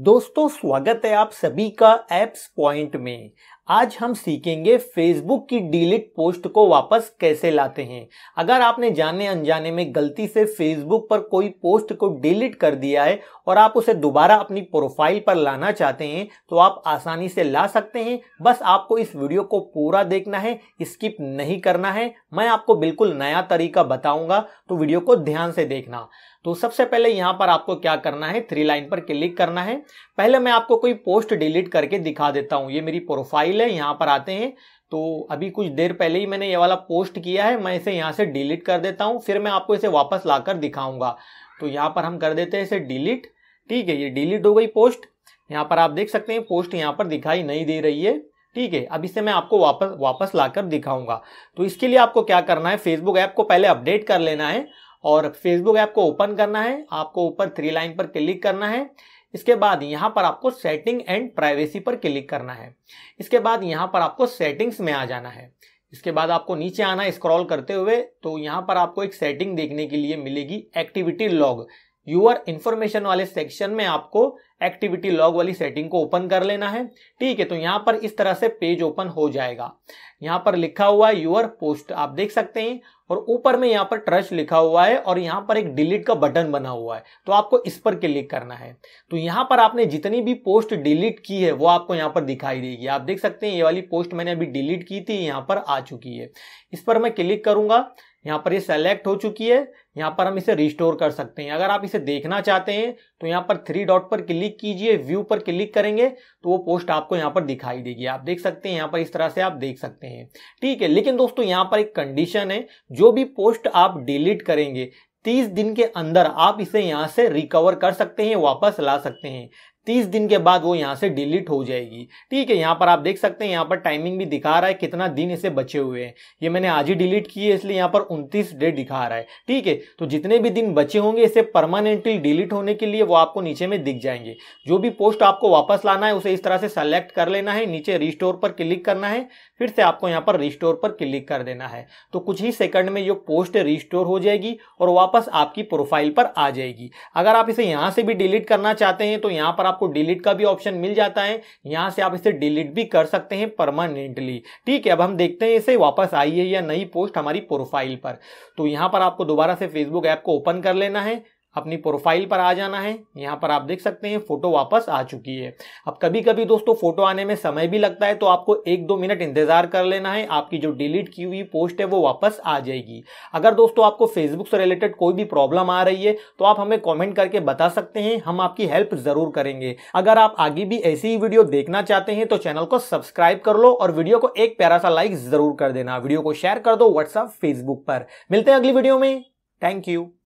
दोस्तों स्वागत है आप सभी का एप्स पॉइंट में आज हम सीखेंगे फेसबुक की डिलीट पोस्ट को वापस कैसे लाते हैं अगर आपने जाने अनजाने में गलती से फेसबुक पर कोई पोस्ट को डिलीट कर दिया है और आप उसे दोबारा अपनी प्रोफाइल पर लाना चाहते हैं तो आप आसानी से ला सकते हैं बस आपको इस वीडियो को पूरा देखना है स्किप नहीं करना है मैं आपको बिल्कुल नया तरीका बताऊंगा तो वीडियो को ध्यान से देखना तो सबसे पहले यहां पर आपको क्या करना है थ्री लाइन पर क्लिक करना है पहले मैं आपको कोई पोस्ट डिलीट करके दिखा देता हूं ये मेरी प्रोफाइल फाइल है यहाँ पर आते हैं तो अभी कुछ देर पहले ही मैंने ये वाला पोस्ट किया है मैं इसे यहाँ से डिलीट कर देता हूँ फिर मैं आपको इसे वापस ला कर दिखाऊंगा तो यहाँ पर हम कर देते हैं इसे डिलीट ठीक है ये डिलीट हो गई पोस्ट यहाँ पर आप देख सकते हैं पोस्ट यहाँ पर दिखाई नहीं दे रही है ठीक है अब इसे मैं आपको वापस वापस लाकर दिखाऊंगा तो इसके लिए आपको क्या करना है फेसबुक ऐप को पहले अपडेट कर लेना है और फेसबुक ऐप को ओपन करना है आपको ऊपर थ्री लाइन पर क्लिक करना है इसके बाद यहाँ पर आपको सेटिंग एंड प्राइवेसी पर क्लिक करना है इसके बाद यहाँ पर आपको सेटिंग्स में आ जाना है इसके बाद आपको नीचे आना स्क्रॉल करते हुए तो यहाँ पर आपको एक सेटिंग देखने के लिए मिलेगी एक्टिविटी लॉग यूअर इन्फॉर्मेशन वाले सेक्शन में आपको एक्टिविटी लॉग वाली सेटिंग को ओपन कर लेना है ठीक है तो यहाँ पर इस तरह से पेज ओपन हो जाएगा यहाँ पर लिखा हुआ है यूर पोस्ट आप देख सकते हैं और ऊपर में यहाँ पर ट्रश लिखा हुआ है और यहाँ पर एक डिलीट का बटन बना हुआ है तो आपको इस पर क्लिक करना है तो यहाँ पर आपने जितनी भी पोस्ट डिलीट की है वो आपको यहाँ पर दिखाई देगी आप देख सकते हैं ये वाली पोस्ट मैंने अभी डिलीट की थी यहाँ पर आ चुकी है इस पर मैं क्लिक करूंगा यहाँ पर ये सेलेक्ट हो चुकी है यहाँ पर हम इसे रिस्टोर कर सकते हैं अगर आप इसे देखना चाहते हैं तो यहाँ पर थ्री डॉट पर क्लिक क्लिक कीजिए व्यू पर क्लिक करेंगे तो वो पोस्ट आपको यहाँ पर दिखाई देगी आप देख सकते हैं यहाँ पर इस तरह से आप देख सकते हैं ठीक है लेकिन दोस्तों यहाँ पर एक कंडीशन है जो भी पोस्ट आप डिलीट करेंगे तीस दिन के अंदर आप इसे यहाँ से रिकवर कर सकते हैं वापस ला सकते हैं तीस दिन के बाद वो यहाँ से डिलीट हो जाएगी ठीक है यहाँ पर आप देख सकते हैं यहाँ पर टाइमिंग भी दिखा रहा है कितना दिन इसे बचे हुए हैं ये मैंने आज ही डिलीट की है इसलिए यहाँ पर उनतीस डे दिखा रहा है ठीक है तो जितने भी दिन बचे होंगे इसे परमानेंटली डिलीट होने के लिए वो आपको नीचे में दिख जाएंगे जो भी पोस्ट आपको वापस लाना है उसे इस तरह से सेलेक्ट कर लेना है नीचे रिस्टोर पर क्लिक करना है फिर से आपको यहाँ पर रिस्टोर पर क्लिक कर देना है तो कुछ ही सेकंड में ये पोस्ट रिस्टोर हो जाएगी और वापस आपकी प्रोफाइल पर आ जाएगी अगर आप इसे यहाँ से भी डिलीट करना चाहते हैं तो यहाँ पर आपको डिलीट का भी ऑप्शन मिल जाता है यहां से आप इसे डिलीट भी कर सकते हैं परमानेंटली ठीक है अब हम देखते हैं इसे वापस आई है या नई पोस्ट हमारी प्रोफाइल पर तो यहां पर आपको दोबारा से फेसबुक ऐप को ओपन कर लेना है अपनी प्रोफाइल पर आ जाना है यहाँ पर आप देख सकते हैं फोटो वापस आ चुकी है अब कभी कभी दोस्तों फोटो आने में समय भी लगता है तो आपको एक दो मिनट इंतजार कर लेना है आपकी जो डिलीट की हुई पोस्ट है वो वापस आ जाएगी अगर दोस्तों आपको फेसबुक से रिलेटेड कोई भी प्रॉब्लम आ रही है तो आप हमें कॉमेंट करके बता सकते हैं हम आपकी हेल्प जरूर करेंगे अगर आप आगे भी ऐसी ही वीडियो देखना चाहते हैं तो चैनल को सब्सक्राइब कर लो और वीडियो को एक प्यारा सा लाइक जरूर कर देना वीडियो को शेयर कर दो व्हाट्सअप फेसबुक पर मिलते हैं अगली वीडियो में थैंक यू